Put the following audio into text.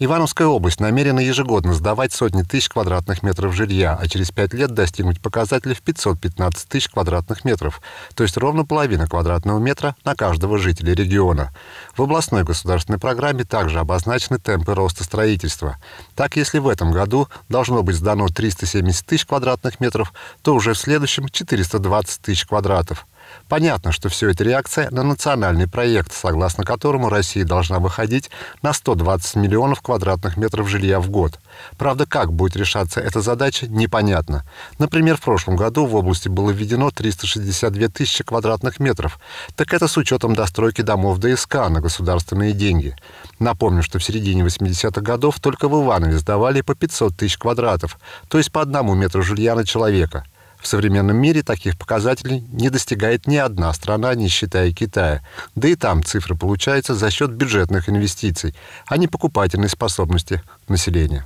Ивановская область намерена ежегодно сдавать сотни тысяч квадратных метров жилья, а через пять лет достигнуть показателя в 515 тысяч квадратных метров, то есть ровно половина квадратного метра на каждого жителя региона. В областной государственной программе также обозначены темпы роста строительства. Так, если в этом году должно быть сдано 370 тысяч квадратных метров, то уже в следующем 420 тысяч квадратов – Понятно, что все это реакция на национальный проект, согласно которому Россия должна выходить на 120 миллионов квадратных метров жилья в год. Правда, как будет решаться эта задача, непонятно. Например, в прошлом году в области было введено 362 тысячи квадратных метров. Так это с учетом достройки домов ДСК на государственные деньги. Напомню, что в середине 80-х годов только в Иванове сдавали по 500 тысяч квадратов, то есть по одному метру жилья на человека – в современном мире таких показателей не достигает ни одна страна, не считая Китая. Да и там цифры получаются за счет бюджетных инвестиций, а не покупательной способности населения.